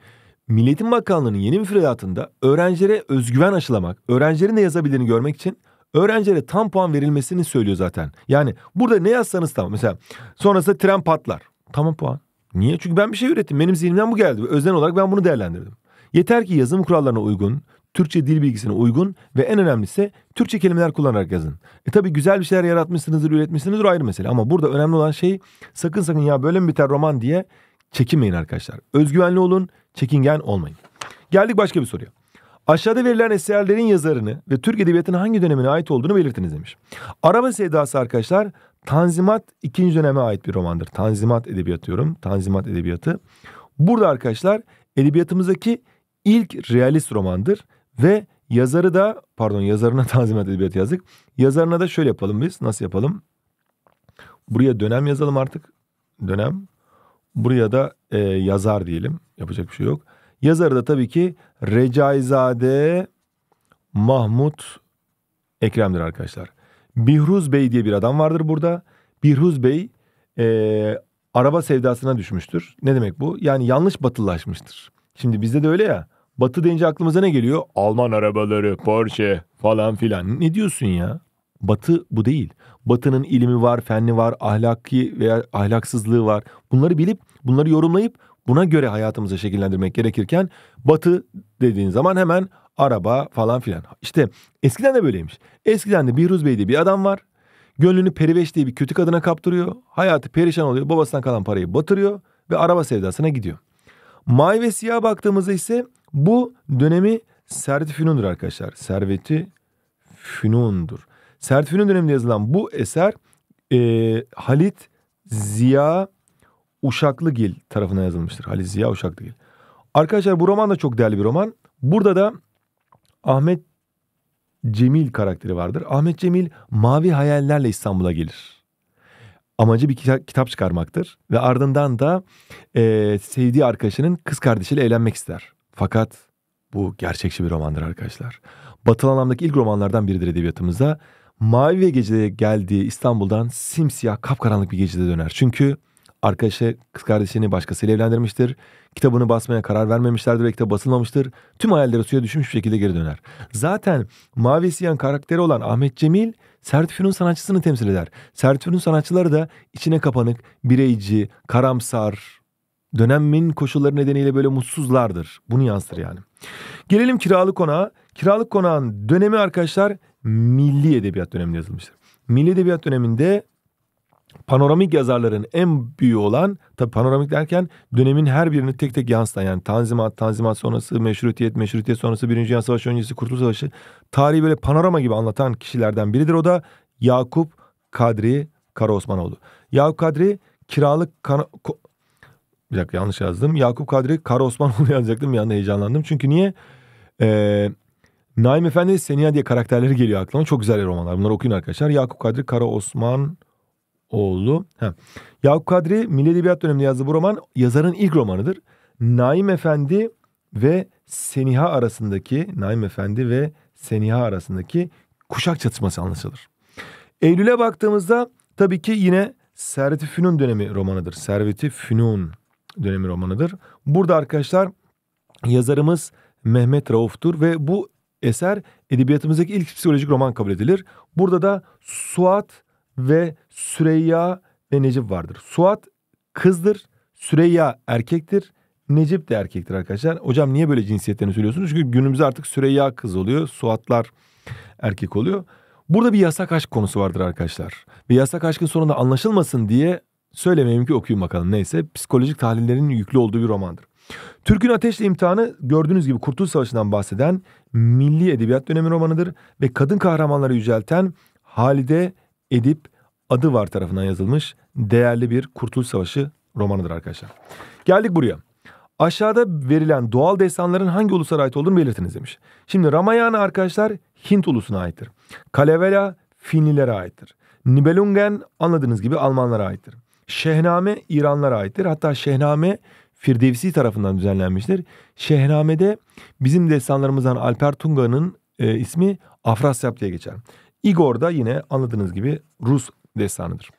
Milletin Bakanlığı'nın yeni müfredatında öğrencilere özgüven aşılamak, öğrencilerin de yazabildiğini görmek için öğrencilere tam puan verilmesini söylüyor zaten. Yani burada ne yazsanız tamam. Mesela sonrasında tren patlar. Tamam puan. Niye? Çünkü ben bir şey ürettim. Benim zihnimden bu geldi. Özden olarak ben bunu değerlendirdim. Yeter ki yazım kurallarına uygun, Türkçe dil bilgisine uygun ve en önemlisi Türkçe kelimeler kullanarak yazın. E tabi güzel bir şeyler yaratmışsınızdır, üretmişsinizdir ayrı mesele. Ama burada önemli olan şey sakın sakın ya böyle mi biter roman diye çekinmeyin arkadaşlar. Özgüvenli olun, çekingen olmayın. Geldik başka bir soruya. Aşağıda verilen eserlerin yazarını ve Türk Edebiyatı'nın hangi dönemine ait olduğunu belirtiniz demiş. Araba Sevdası arkadaşlar Tanzimat ikinci döneme ait bir romandır. Tanzimat Edebiyatı diyorum. Tanzimat Edebiyatı. Burada arkadaşlar edebiyatımızdaki ilk realist romandır ve yazarı da pardon yazarına Tanzimat Edebiyatı yazdık. Yazarına da şöyle yapalım biz. Nasıl yapalım? Buraya dönem yazalım artık. Dönem. Buraya da e, yazar diyelim. Yapacak bir şey yok. Yazarı da tabii ki Recaizade Mahmut Ekrem'dir arkadaşlar. Bihruz Bey diye bir adam vardır burada. Bihruz Bey e, araba sevdasına düşmüştür. Ne demek bu? Yani yanlış batılaşmıştır. Şimdi bizde de öyle ya. Batı deyince aklımıza ne geliyor? Alman arabaları, Porsche falan filan. Ne diyorsun ya? Batı bu değil. Batının ilimi var, fenni var, ahlaki veya ahlaksızlığı var. Bunları bilip, bunları yorumlayıp buna göre hayatımızı şekillendirmek gerekirken Batı dediğin zaman hemen araba falan filan. İşte eskiden de böyleymiş. Eskiden de Bihruz Bey diye bir adam var. Gönlünü Periveş diye bir kötü kadına kaptırıyor. Hayatı perişan oluyor. Babasından kalan parayı batırıyor ve araba sevdasına gidiyor. Mavi ve siyah baktığımızda ise bu dönemi Sertifinundur arkadaşlar. Serveti Fünundur. Sertifinun döneminde yazılan bu eser e, Halit Ziya Uşaklıgil tarafından yazılmıştır. Halit Ziya Uşaklıgil. Arkadaşlar bu roman da çok değerli bir roman. Burada da Ahmet Cemil karakteri vardır. Ahmet Cemil mavi hayallerle İstanbul'a gelir. Amacı bir kitap çıkarmaktır ve ardından da e, sevdiği arkadaşının kız kardeşiyle evlenmek ister. Fakat bu gerçekçi bir romandır arkadaşlar. Batıl anlamdaki ilk romanlardan biridir edebiyatımızda. Mavi ve gecede geldiği İstanbul'dan simsiyah kapkaranlık bir gecede döner. Çünkü arkadaşı kız kardeşini başkasıyla evlendirmiştir. Kitabını basmaya karar vermemişlerdir ve kitap basılmamıştır. Tüm hayalleri suya düşmüş bir şekilde geri döner. Zaten mavi siyan karakteri olan Ahmet Cemil Sertüfünün sanatçısını temsil eder. Sertüfünün sanatçıları da içine kapanık, bireyci, karamsar, dönemin koşulları nedeniyle böyle mutsuzlardır. Bunu yansıtır yani. Gelelim kiralık konağa. Kiralık konağın dönemi arkadaşlar milli edebiyat döneminde yazılmıştır. Milli edebiyat döneminde panoramik yazarların en büyüğü olan tabi panoramik derken dönemin her birini tek tek yansıtan yani Tanzimat, Tanzimat sonrası, Meşrutiyet, Meşrutiyet sonrası, Birinci Dünya Savaşı öncesi, Kurtuluş Savaşı tarihi böyle panorama gibi anlatan kişilerden biridir. O da Yakup Kadri Karaosmanoğlu. Yakup Kadri kiralık bir dakika yanlış yazdım. Yakup Kadri Kara Osmanoğlu yazacaktım. Bir anda heyecanlandım. Çünkü niye? Ee, Naim Efendi Seniha diye karakterleri geliyor aklıma. Çok güzel romanlar. Bunları okuyun arkadaşlar. Yakup Kadri Kara Osmanoğlu. Ha. Yakup Kadri Milli Edebiyat döneminde yazdığı bu roman yazarın ilk romanıdır. Naim Efendi ve Seniha arasındaki Naim Efendi ve Seniha arasındaki kuşak çatışması anlaşılır. Eylül'e baktığımızda tabii ki yine Servet-i Fünun dönemi romanıdır. Servet-i Fünun dönemi romanıdır. Burada arkadaşlar yazarımız Mehmet Rauf'tur ve bu eser edebiyatımızdaki ilk psikolojik roman kabul edilir. Burada da Suat ve Süreyya ve Necip vardır. Suat kızdır, Süreyya erkektir, Necip de erkektir arkadaşlar. Hocam niye böyle cinsiyetlerini söylüyorsunuz? Çünkü günümüzde artık Süreyya kız oluyor, Suatlar erkek oluyor. Burada bir yasak aşk konusu vardır arkadaşlar. Ve yasak aşkın sonunda anlaşılmasın diye söylemeyeyim ki okuyun bakalım neyse. Psikolojik tahlillerin yüklü olduğu bir romandır. Türk'ün Ateşle İmtihanı gördüğünüz gibi Kurtuluş Savaşı'ndan bahseden milli edebiyat dönemi romanıdır ve kadın kahramanları yücelten Halide Edip adı var tarafından yazılmış değerli bir Kurtuluş Savaşı romanıdır arkadaşlar. Geldik buraya. Aşağıda verilen doğal destanların hangi ulusa ait olduğunu belirtiniz demiş. Şimdi Ramayana arkadaşlar Hint ulusuna aittir. Kalevela Finlilere aittir. Nibelungen anladığınız gibi Almanlara aittir. Şehname İranlara aittir. Hatta Şehname Firdevsi tarafından düzenlenmiştir. Şehname'de bizim destanlarımızdan Alper Tunga'nın e, ismi Afrasyap diye geçer. Igor da yine anladığınız gibi Rus destanıdır.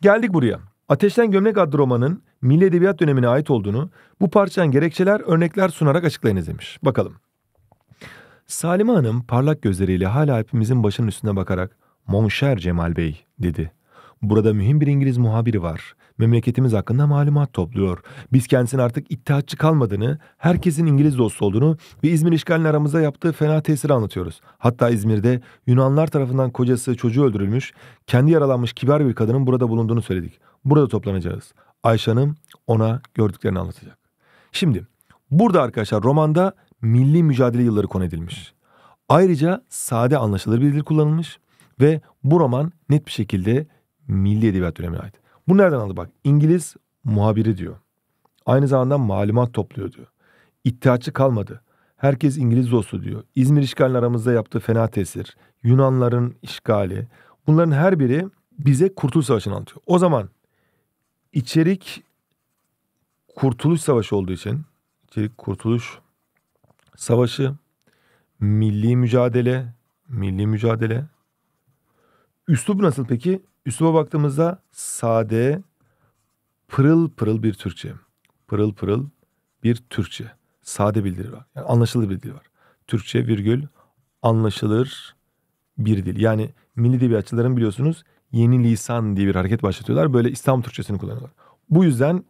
Geldik buraya. Ateşten Gömlek adlı romanın milli edebiyat dönemine ait olduğunu bu parçanın gerekçeler, örnekler sunarak açıklayınız demiş. Bakalım. Salime Hanım parlak gözleriyle hala hepimizin başının üstüne bakarak Monşer Cemal Bey dedi. Burada mühim bir İngiliz muhabiri var. Memleketimiz hakkında malumat topluyor. Biz kendisinin artık iddiatçı kalmadığını, herkesin İngiliz dostu olduğunu ve İzmir işgalinin aramıza yaptığı fena tesiri anlatıyoruz. Hatta İzmir'de Yunanlar tarafından kocası çocuğu öldürülmüş, kendi yaralanmış kibar bir kadının burada bulunduğunu söyledik. Burada toplanacağız. Ayşe Hanım ona gördüklerini anlatacak. Şimdi burada arkadaşlar romanda milli mücadele yılları konu edilmiş. Ayrıca sade anlaşılır bir dil kullanılmış ve bu roman net bir şekilde milli edebiyat dönemine ait. Bu nereden aldı bak? İngiliz muhabiri diyor. Aynı zamanda malumat topluyor diyor. İttihatçı kalmadı. Herkes İngiliz dostu diyor. İzmir işgalinin aramızda yaptığı fena tesir. Yunanların işgali. Bunların her biri bize Kurtuluş Savaşı'nı anlatıyor. O zaman içerik Kurtuluş Savaşı olduğu için içerik Kurtuluş Savaşı milli mücadele milli mücadele Üslubu nasıl peki? Üsluba baktığımızda sade, pırıl pırıl bir Türkçe. Pırıl pırıl bir Türkçe. Sade bir dil var. Yani anlaşılır bir dil var. Türkçe virgül anlaşılır bir dil. Yani milli edebiyatçıların biliyorsunuz yeni lisan diye bir hareket başlatıyorlar. Böyle İslam Türkçesini kullanıyorlar. Bu yüzden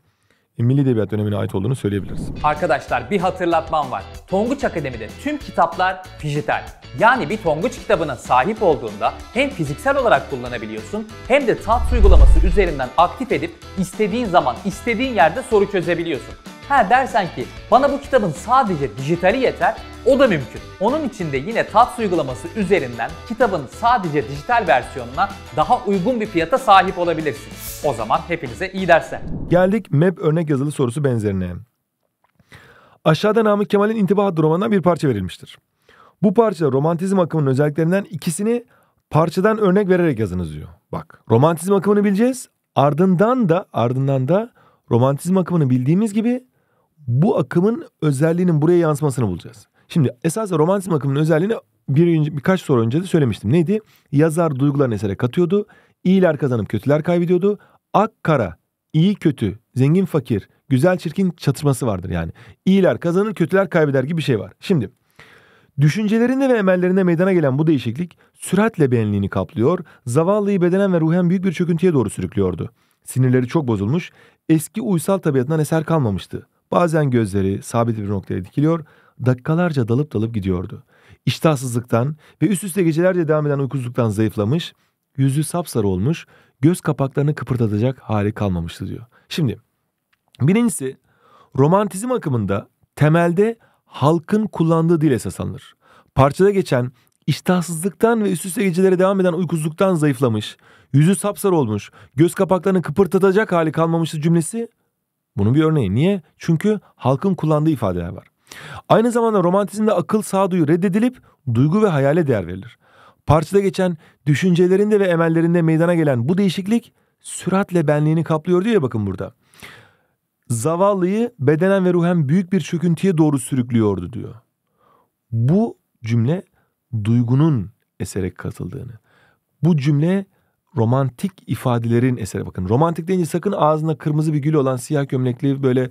milli edebiyat dönemine ait olduğunu söyleyebiliriz. Arkadaşlar bir hatırlatmam var. Tonguç Akademi'de tüm kitaplar dijital. Yani bir Tonguç kitabına sahip olduğunda hem fiziksel olarak kullanabiliyorsun hem de tat uygulaması üzerinden aktif edip istediğin zaman istediğin yerde soru çözebiliyorsun. Ha dersen ki bana bu kitabın sadece dijitali yeter, o da mümkün. Onun için de yine TATS uygulaması üzerinden kitabın sadece dijital versiyonuna daha uygun bir fiyata sahip olabilirsiniz. O zaman hepinize iyi dersler. Geldik MEP örnek yazılı sorusu benzerine. Aşağıda Namık Kemal'in İntibah adlı romanından bir parça verilmiştir. Bu parçada romantizm akımının özelliklerinden ikisini parçadan örnek vererek yazınız diyor. Bak romantizm akımını bileceğiz. Ardından da ardından da romantizm akımını bildiğimiz gibi bu akımın özelliğinin buraya yansımasını bulacağız. Şimdi esas romantizm akımının özelliğini bir önce, birkaç soru önce de söylemiştim. Neydi? Yazar duygularını esere katıyordu. İyiler kazanıp kötüler kaybediyordu. Ak kara, iyi kötü, zengin fakir, güzel çirkin çatışması vardır yani. İyiler kazanır, kötüler kaybeder gibi bir şey var. Şimdi Düşüncelerinde ve emellerinde meydana gelen bu değişiklik süratle benliğini kaplıyor, zavallıyı bedenen ve ruhen büyük bir çöküntüye doğru sürüklüyordu. Sinirleri çok bozulmuş, eski uysal tabiatından eser kalmamıştı. Bazen gözleri sabit bir noktaya dikiliyor, dakikalarca dalıp dalıp gidiyordu. İştahsızlıktan ve üst üste gecelerce devam eden uykusuzluktan zayıflamış, yüzü sapsarı olmuş, göz kapaklarını kıpırdatacak hali kalmamıştı diyor. Şimdi birincisi romantizm akımında temelde halkın kullandığı dil esas alınır. Parçada geçen iştahsızlıktan ve üst üste gecelere devam eden uykusuzluktan zayıflamış, yüzü sapsarı olmuş, göz kapaklarını kıpırtatacak hali kalmamıştı cümlesi bunun bir örneği. Niye? Çünkü halkın kullandığı ifadeler var. Aynı zamanda romantizmde akıl sağduyu reddedilip duygu ve hayale değer verilir. Parçada geçen düşüncelerinde ve emellerinde meydana gelen bu değişiklik süratle benliğini kaplıyor diyor ya bakın burada. Zavallıyı bedenen ve ruhen büyük bir çöküntüye doğru sürüklüyordu diyor. Bu cümle duygunun esere katıldığını. Bu cümle romantik ifadelerin eseri. Bakın romantik deyince sakın ağzında kırmızı bir gül olan siyah gömlekli böyle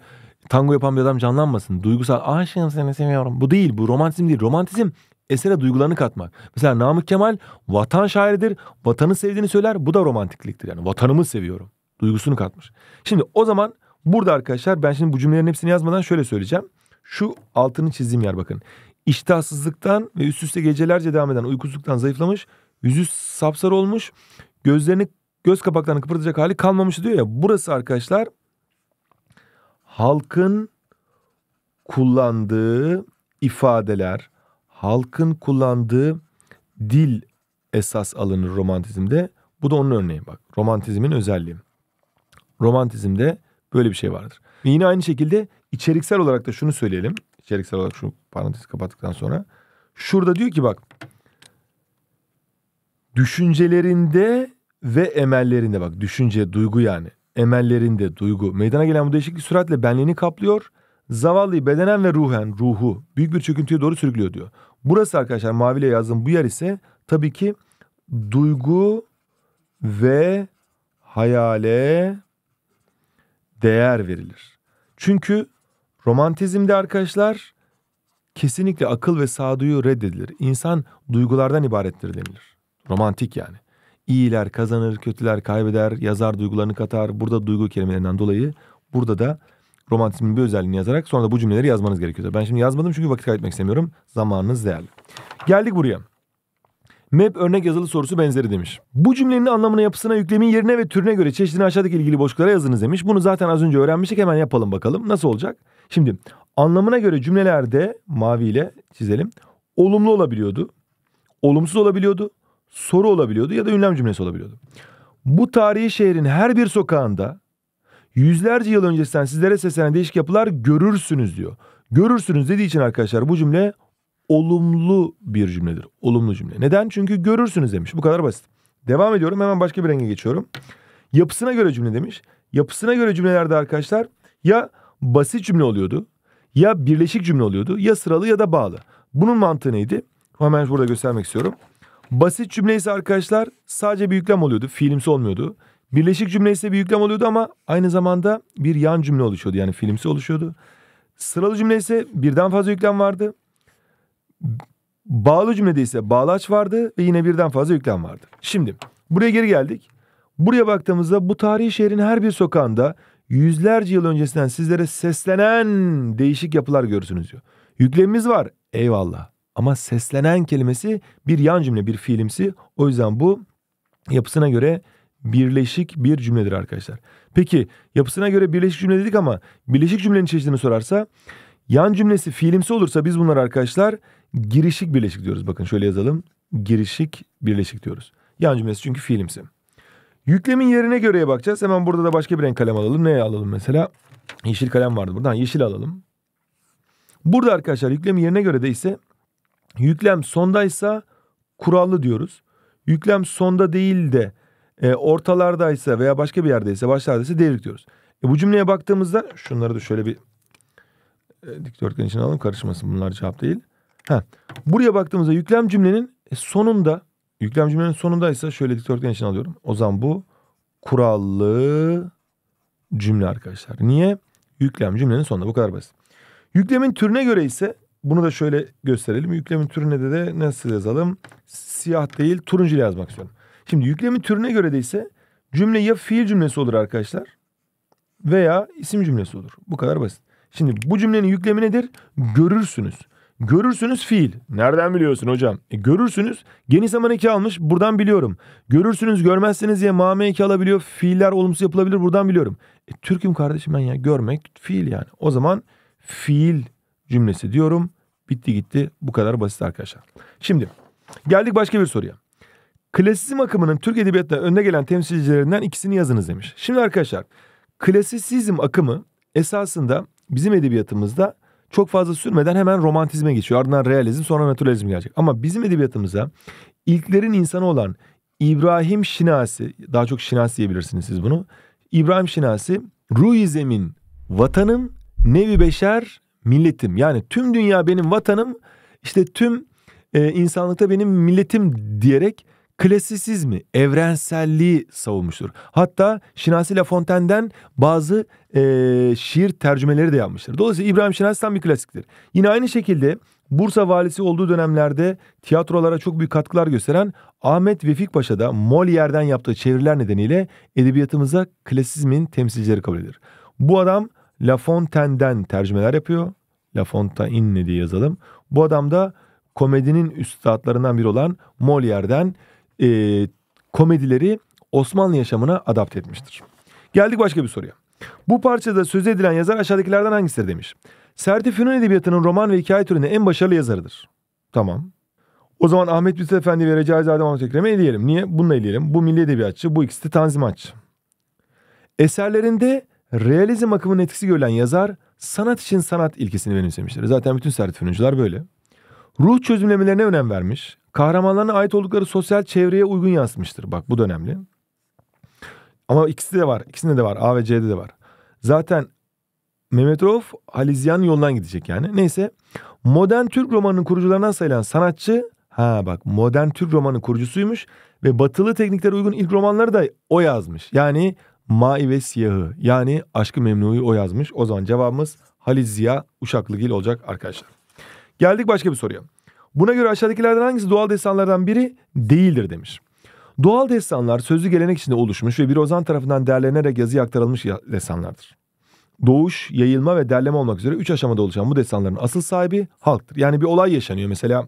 tango yapan bir adam canlanmasın. Duygusal aşığım seni seviyorum. Bu değil bu romantizm değil. Romantizm esere duygularını katmak. Mesela Namık Kemal vatan şairidir. Vatanı sevdiğini söyler. Bu da romantikliktir yani. Vatanımı seviyorum. Duygusunu katmış. Şimdi o zaman burada arkadaşlar ben şimdi bu cümlelerin hepsini yazmadan şöyle söyleyeceğim. Şu altını çizdiğim yer bakın. İştahsızlıktan ve üst üste gecelerce devam eden uykusuzluktan zayıflamış. Yüzü sapsarı olmuş gözlerini göz kapaklarını kıpırtacak hali kalmamıştı diyor ya. Burası arkadaşlar halkın kullandığı ifadeler, halkın kullandığı dil esas alınır romantizmde. Bu da onun örneği bak. Romantizmin özelliği. Romantizmde böyle bir şey vardır. Ve yine aynı şekilde içeriksel olarak da şunu söyleyelim. İçeriksel olarak şu parantezi kapattıktan sonra. Şurada diyor ki bak düşüncelerinde ve emellerinde bak düşünce duygu yani emellerinde duygu meydana gelen bu değişiklik süratle benliğini kaplıyor. Zavallıyı bedenen ve ruhen ruhu büyük bir çöküntüye doğru sürüklüyor diyor. Burası arkadaşlar maviyle yazdığım bu yer ise tabii ki duygu ve hayale değer verilir. Çünkü romantizmde arkadaşlar kesinlikle akıl ve sağduyu reddedilir. İnsan duygulardan ibarettir denilir. Romantik yani. İyiler kazanır, kötüler kaybeder, yazar duygularını katar. Burada duygu kelimelerinden dolayı burada da romantizmin bir özelliğini yazarak sonra da bu cümleleri yazmanız gerekiyor. Ben şimdi yazmadım çünkü vakit kaybetmek istemiyorum. Zamanınız değerli. Geldik buraya. MEP örnek yazılı sorusu benzeri demiş. Bu cümlenin anlamına, yapısına, yüklemin yerine ve türüne göre çeşidini aşağıdaki ilgili boşluklara yazınız demiş. Bunu zaten az önce öğrenmiştik hemen yapalım bakalım. Nasıl olacak? Şimdi anlamına göre cümlelerde maviyle çizelim. Olumlu olabiliyordu. Olumsuz olabiliyordu soru olabiliyordu ya da ünlem cümlesi olabiliyordu. Bu tarihi şehrin her bir sokağında yüzlerce yıl öncesinden sizlere seslenen değişik yapılar görürsünüz diyor. Görürsünüz dediği için arkadaşlar bu cümle olumlu bir cümledir. Olumlu cümle. Neden? Çünkü görürsünüz demiş. Bu kadar basit. Devam ediyorum. Hemen başka bir renge geçiyorum. Yapısına göre cümle demiş. Yapısına göre cümlelerde arkadaşlar ya basit cümle oluyordu ya birleşik cümle oluyordu ya sıralı ya da bağlı. Bunun mantığı neydi? Hemen burada göstermek istiyorum. Basit cümle ise arkadaşlar sadece bir yüklem oluyordu. filmsi olmuyordu. Birleşik cümle ise bir yüklem oluyordu ama aynı zamanda bir yan cümle oluşuyordu. Yani filmsi oluşuyordu. Sıralı cümle ise birden fazla yüklem vardı. Bağlı cümlede ise bağlaç vardı ve yine birden fazla yüklem vardı. Şimdi buraya geri geldik. Buraya baktığımızda bu tarihi şehrin her bir sokağında yüzlerce yıl öncesinden sizlere seslenen değişik yapılar görürsünüz diyor. Yüklemimiz var eyvallah. Ama seslenen kelimesi bir yan cümle, bir fiilimsi. O yüzden bu yapısına göre birleşik bir cümledir arkadaşlar. Peki yapısına göre birleşik cümle dedik ama birleşik cümlenin çeşidini sorarsa yan cümlesi fiilimsi olursa biz bunlar arkadaşlar girişik birleşik diyoruz. Bakın şöyle yazalım. Girişik birleşik diyoruz. Yan cümlesi çünkü fiilimsi. Yüklemin yerine göreye bakacağız. Hemen burada da başka bir renk kalem alalım. Neye alalım mesela? Yeşil kalem vardı buradan. Yeşil alalım. Burada arkadaşlar yüklemin yerine göre de ise Yüklem sondaysa kurallı diyoruz. Yüklem sonda değil de e, ortalardaysa veya başka bir yerdeyse başlardaysa devrik diyoruz. E, bu cümleye baktığımızda şunları da şöyle bir e, dikdörtgen için alalım karışmasın bunlar cevap değil. Ha. Buraya baktığımızda yüklem cümlenin e, sonunda yüklem cümlenin sonundaysa şöyle dikdörtgen için alıyorum. O zaman bu kurallı cümle arkadaşlar. Niye? Yüklem cümlenin sonunda bu kadar basit. Yüklemin türüne göre ise bunu da şöyle gösterelim. Yüklemin türüne de, de nasıl yazalım? Siyah değil turuncu ile yazmak istiyorum. Şimdi yüklemin türüne göre de ise cümle ya fiil cümlesi olur arkadaşlar veya isim cümlesi olur. Bu kadar basit. Şimdi bu cümlenin yüklemi nedir? Görürsünüz. Görürsünüz fiil. Nereden biliyorsun hocam? E, görürsünüz geniş zaman eki almış buradan biliyorum. Görürsünüz görmezsiniz diye mame eki alabiliyor. Fiiller olumsuz yapılabilir buradan biliyorum. E, Türk'üm kardeşim ben ya görmek fiil yani. O zaman fiil cümlesi diyorum. Bitti gitti. Bu kadar basit arkadaşlar. Şimdi geldik başka bir soruya. Klasizm akımının Türk edebiyatına önde gelen temsilcilerinden ikisini yazınız demiş. Şimdi arkadaşlar klasizm akımı esasında bizim edebiyatımızda çok fazla sürmeden hemen romantizme geçiyor. Ardından realizm sonra naturalizm gelecek. Ama bizim edebiyatımıza ilklerin insanı olan İbrahim Şinasi, daha çok Şinasi diyebilirsiniz siz bunu. İbrahim Şinasi, ruh zemin, vatanım, nevi beşer milletim yani tüm dünya benim vatanım işte tüm e, insanlıkta benim milletim diyerek klasisizmi, evrenselliği savunmuştur. Hatta Şinasi Lafontaine'den bazı e, şiir tercümeleri de yapmıştır. Dolayısıyla İbrahim Şinasi tam bir klasiktir. Yine aynı şekilde Bursa valisi olduğu dönemlerde tiyatrolara çok büyük katkılar gösteren Ahmet Vefik Paşa da Molière'den yaptığı çeviriler nedeniyle edebiyatımıza klasizmin temsilcileri kabul edilir. Bu adam La Fontaine'den tercümeler yapıyor. La Fontaine diye yazalım. Bu adam da komedinin üstadlarından biri olan Molière'den e, komedileri Osmanlı yaşamına adapte etmiştir. Geldik başka bir soruya. Bu parçada söz edilen yazar aşağıdakilerden hangisidir demiş. Sertif Yunan Edebiyatı'nın roman ve hikaye türünde en başarılı yazarıdır. Tamam. O zaman Ahmet Mithat Efendi ve Recaizade Mahmut Ekrem'i eleyelim. Niye? Bununla eleyelim. Bu milli edebiyatçı, bu ikisi de tanzimatçı. Eserlerinde Realizm akımının etkisi görülen yazar sanat için sanat ilkesini benimsemiştir. Zaten bütün sert oyuncular böyle. Ruh çözümlemelerine önem vermiş. Kahramanlarına ait oldukları sosyal çevreye uygun yansımıştır. Bak bu dönemli. Ama ikisi de var. İkisinde de var. A ve C'de de var. Zaten Mehmet Rauf Halizyan yoldan gidecek yani. Neyse modern Türk romanının kurucularından sayılan sanatçı ha bak modern Türk romanının kurucusuymuş ve batılı tekniklere uygun ilk romanları da o yazmış. Yani Mai ve Siyahı yani Aşkı Memnu'yu o yazmış. O zaman cevabımız Halit Ziya Uşaklıgil olacak arkadaşlar. Geldik başka bir soruya. Buna göre aşağıdakilerden hangisi doğal destanlardan biri değildir demiş. Doğal destanlar sözlü gelenek içinde oluşmuş ve bir ozan tarafından derlenerek yazıya aktarılmış destanlardır. Doğuş, yayılma ve derleme olmak üzere üç aşamada oluşan bu destanların asıl sahibi halktır. Yani bir olay yaşanıyor mesela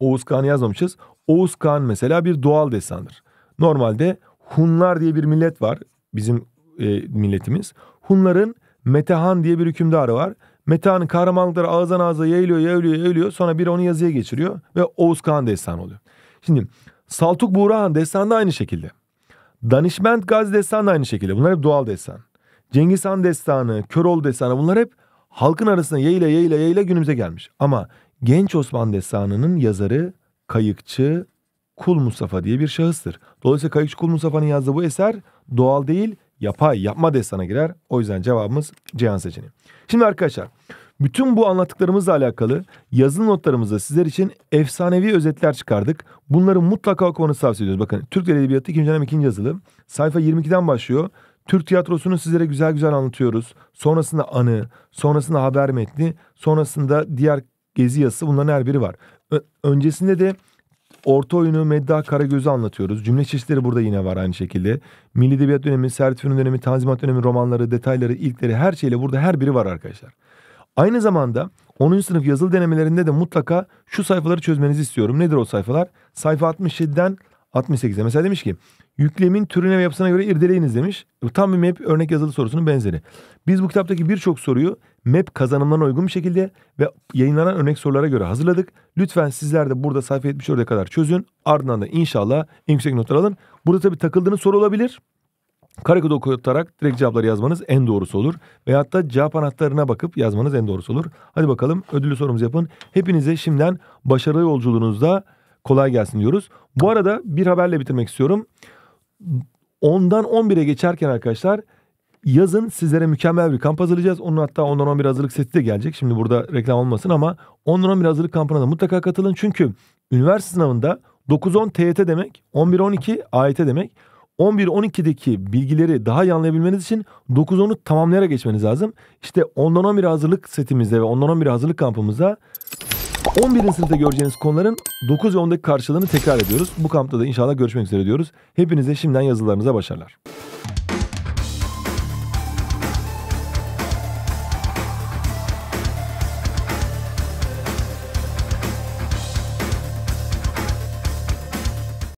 Oğuz Kağan'ı yazmamışız. Oğuz Kağan mesela bir doğal destandır. Normalde Hunlar diye bir millet var. Bizim e, milletimiz. Hunların Metehan diye bir hükümdarı var. Metehan'ın kahramanlıkları ağızdan ağza yayılıyor, yayılıyor, yayılıyor. Sonra biri onu yazıya geçiriyor ve Oğuz Kağan destanı oluyor. Şimdi Saltuk Buğrahan destanı da aynı şekilde. Danışment Gazi destanı da aynı şekilde. Bunlar hep doğal destan. Cengiz Han destanı, Körol destanı bunlar hep halkın arasında yayıla, yayıla, yayıla günümüze gelmiş. Ama Genç Osman destanının yazarı kayıkçı Kul Mustafa diye bir şahıstır. Dolayısıyla Kayıkçı Kul Mustafa'nın yazdığı bu eser doğal değil yapay yapma destana girer. O yüzden cevabımız Ceyhan seçeneği. Şimdi arkadaşlar bütün bu anlattıklarımızla alakalı yazılı notlarımızda sizler için efsanevi özetler çıkardık. Bunları mutlaka okumanızı tavsiye ediyoruz. Bakın Türk Dil Edebiyatı 2. dönem 2. yazılı. Sayfa 22'den başlıyor. Türk tiyatrosunu sizlere güzel güzel anlatıyoruz. Sonrasında anı, sonrasında haber metni, sonrasında diğer gezi yazısı bunların her biri var. Ö öncesinde de Orta oyunu Medda Karagöz'ü anlatıyoruz. Cümle çeşitleri burada yine var aynı şekilde. Milli Edebiyat dönemi, Servet Fünun dönemi, Tanzimat dönemi romanları, detayları, ilkleri her şeyle burada her biri var arkadaşlar. Aynı zamanda 10. sınıf yazılı denemelerinde de mutlaka şu sayfaları çözmenizi istiyorum. Nedir o sayfalar? Sayfa 67'den 68'de. Mesela demiş ki yüklemin türüne ve yapısına göre irdeleyiniz demiş. Bu tam bir map örnek yazılı sorusunun benzeri. Biz bu kitaptaki birçok soruyu map kazanımlarına uygun bir şekilde ve yayınlanan örnek sorulara göre hazırladık. Lütfen sizler de burada sayfa 74'e kadar çözün. Ardından da inşallah en yüksek notlar alın. Burada tabii takıldığınız soru olabilir. Karakod okutarak direkt cevapları yazmanız en doğrusu olur. Veyahut da cevap anahtarına bakıp yazmanız en doğrusu olur. Hadi bakalım ödüllü sorumuzu yapın. Hepinize şimdiden başarılı yolculuğunuzda kolay gelsin diyoruz. Bu arada bir haberle bitirmek istiyorum. 10'dan 11'e geçerken arkadaşlar yazın sizlere mükemmel bir kamp hazırlayacağız. Onun hatta 10'dan 11 hazırlık seti de gelecek. Şimdi burada reklam olmasın ama 10'dan 11 hazırlık kampına da mutlaka katılın. Çünkü üniversite sınavında 9-10 TYT demek, 11-12 AYT demek. 11-12'deki bilgileri daha iyi anlayabilmeniz için 9-10'u tamamlayarak geçmeniz lazım. İşte 10'dan 11 hazırlık setimizde ve 10'dan 11 hazırlık kampımızda 11. sınıfta göreceğiniz konuların 9 ve 10'daki karşılığını tekrar ediyoruz. Bu kampta da inşallah görüşmek üzere diyoruz. Hepinize şimdiden yazılarınıza başarılar.